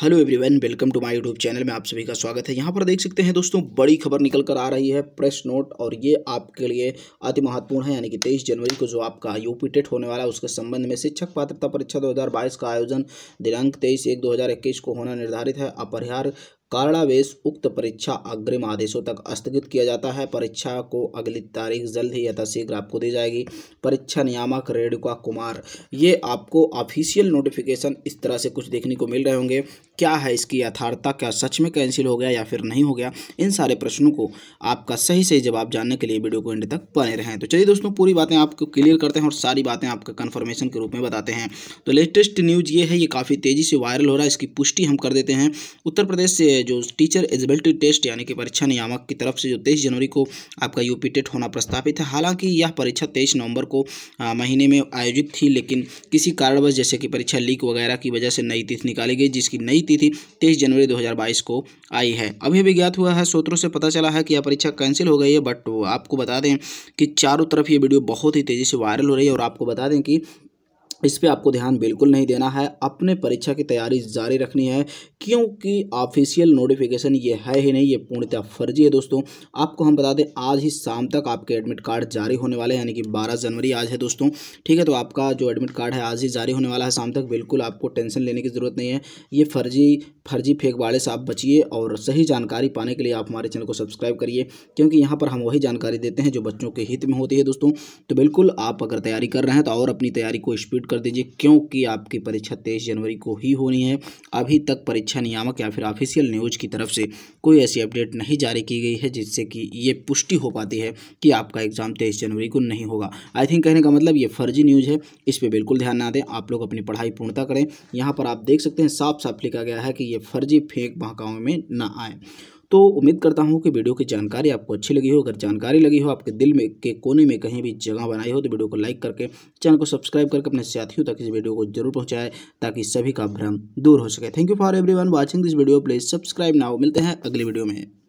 hello everyone welcome to my YouTube channel में आप सभी का स्वागत है यहाँ पर देख सकते हैं दोस्तों बड़ी खबर निकल कर आ रही है प्रेस नोट और ये आपके लिए अति महत्वपूर्ण है यानी कि तेईस जनवरी को जो आपका यूपी टेट होने वाला है उसके संबंध में शिक्षक पात्रता परीक्षा 2022 का आयोजन दिनांक तेईस एक 2021 को होना निर्धारित है अपरिहार कारणावेश उक्त परीक्षा अग्रिम आदेशों तक स्थगित किया जाता है परीक्षा को अगली तारीख जल्द ही यथाशीघ्र आपको दी जाएगी परीक्षा नियामक रेणुका कुमार ये आपको ऑफिशियल नोटिफिकेशन इस तरह से कुछ देखने को मिल रहे होंगे क्या है इसकी यथार्थता क्या सच में कैंसिल हो गया या फिर नहीं हो गया इन सारे प्रश्नों को आपका सही सही जवाब जानने के लिए वीडियो को एंड तक बने रहें तो चलिए दोस्तों पूरी बातें आपको क्लियर करते हैं और सारी बातें आपका कन्फर्मेशन के रूप में बताते हैं तो लेटेस्ट न्यूज़ ये है ये काफ़ी तेज़ी से वायरल हो रहा है इसकी पुष्टि हम कर देते हैं उत्तर प्रदेश से है जो टीचर एलिजिबिलिटी टेस्ट यानी कि परीक्षा नियामक की तरफ से जो तेईस जनवरी को आपका यूपी टेट होना प्रस्तावित है हालांकि यह परीक्षा तेईस नवंबर को महीने में आयोजित थी लेकिन किसी कारणवश जैसे कि परीक्षा लीक वगैरह की वजह से नई तिथि निकाली गई जिसकी नई तिथि तेईस जनवरी दो को आई है अभी भी ज्ञात हुआ है सूत्रों से पता चला है कि यह परीक्षा कैंसिल हो गई है बट आपको बता दें कि चारों तरफ ये वीडियो बहुत ही तेज़ी से वायरल हो रही है और आपको बता दें कि इस पर आपको ध्यान बिल्कुल नहीं देना है अपने परीक्षा की तैयारी जारी रखनी है क्योंकि ऑफिशियल नोटिफिकेशन ये है ही नहीं ये पूर्णतः फर्जी है दोस्तों आपको हम बता दें आज ही शाम तक आपके एडमिट कार्ड जारी होने वाले हैं यानी कि 12 जनवरी आज है दोस्तों ठीक है तो आपका जो एडमिट कार्ड है आज ही जारी होने वाला है शाम तक बिल्कुल आपको टेंशन लेने की ज़रूरत नहीं है ये फर्जी फर्जी वाले से आप बचिए और सही जानकारी पाने के लिए आप हमारे चैनल को सब्सक्राइब करिए क्योंकि यहाँ पर हम वही जानकारी देते हैं जो बच्चों के हित में होती है दोस्तों तो बिल्कुल आप अगर तैयारी कर रहे हैं तो और अपनी तैयारी को स्पीड कर दीजिए क्योंकि आपकी परीक्षा तेईस जनवरी को ही होनी है अभी तक परीक्षा नियामक या फिर ऑफिशियल न्यूज की तरफ से कोई ऐसी अपडेट नहीं जारी की गई है जिससे कि ये पुष्टि हो पाती है कि आपका एग्ज़ाम तेईस जनवरी को नहीं होगा आई थिंक कहने का मतलब ये फर्जी न्यूज़ है इस पर बिल्कुल ध्यान ना दें आप लोग अपनी पढ़ाई पूर्णता करें यहाँ पर आप देख सकते हैं साफ साफ लिखा गया है कि ये फर्जी फेंक महाकाओं में ना आए तो उम्मीद करता हूँ कि वीडियो की जानकारी आपको अच्छी लगी हो अगर जानकारी लगी हो आपके दिल में के कोने में कहीं भी जगह बनाई हो तो वीडियो को लाइक करके चैनल को सब्सक्राइब करके अपने साथियों तक इस वीडियो को जरूर पहुँचाए ताकि सभी का भ्रम दूर हो सके thank you for every one watching this video please subscribe ना मिलते हैं अगली वीडियो में